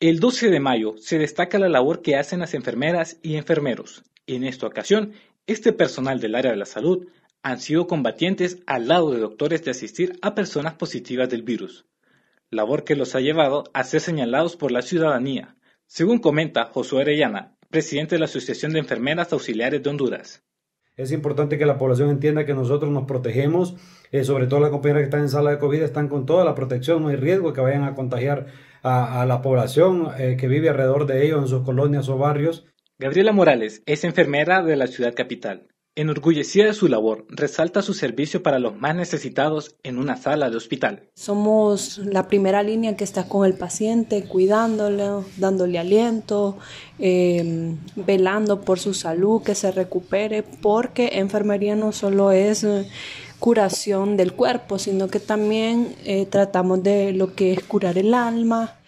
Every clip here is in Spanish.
El 12 de mayo se destaca la labor que hacen las enfermeras y enfermeros. En esta ocasión, este personal del área de la salud han sido combatientes al lado de doctores de asistir a personas positivas del virus, labor que los ha llevado a ser señalados por la ciudadanía, según comenta Josué Arellana, presidente de la Asociación de Enfermeras Auxiliares de Honduras. Es importante que la población entienda que nosotros nos protegemos, eh, sobre todo las compañeras que están en sala de COVID están con toda la protección, no hay riesgo que vayan a contagiar a, la población eh, que vive alrededor de ellos en sus colonias o barrios. Gabriela Morales es enfermera de la ciudad capital. Enorgullecida de su labor, resalta su servicio para los más necesitados en una sala de hospital. Somos la primera línea que está con el paciente, cuidándolo, dándole aliento, em, velando por su salud, que se recupere, porque enfermería no solo es eh, curación del cuerpo, sino que también eh, tratamos de lo que es curar el alma.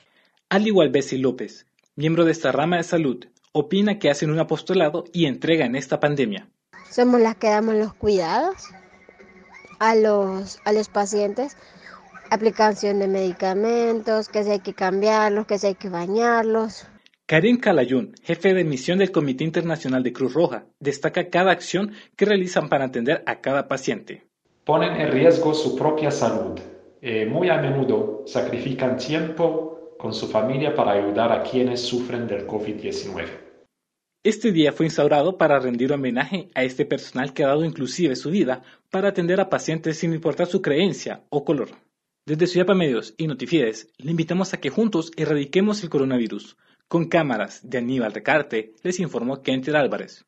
Al igual Bessie López, miembro de esta rama de salud, opina que hacen un apostolado y entrega en esta pandemia somos las que damos los cuidados a los, a los pacientes, aplicación de medicamentos, que si hay que cambiarlos, que si hay que bañarlos. Karim Calayun, jefe de misión del Comité Internacional de Cruz Roja, destaca cada acción que realizan para atender a cada paciente. Ponen en riesgo su propia salud. Eh, muy a menudo sacrifican tiempo con su familia para ayudar a quienes sufren del COVID-19. Este día fue instaurado para rendir homenaje a este personal que ha dado inclusive su vida para atender a pacientes sin importar su creencia o color. Desde Ciudad Medios y Notifiedes, le invitamos a que juntos erradiquemos el coronavirus. Con cámaras de Aníbal Recarte, les informó Kenter Álvarez.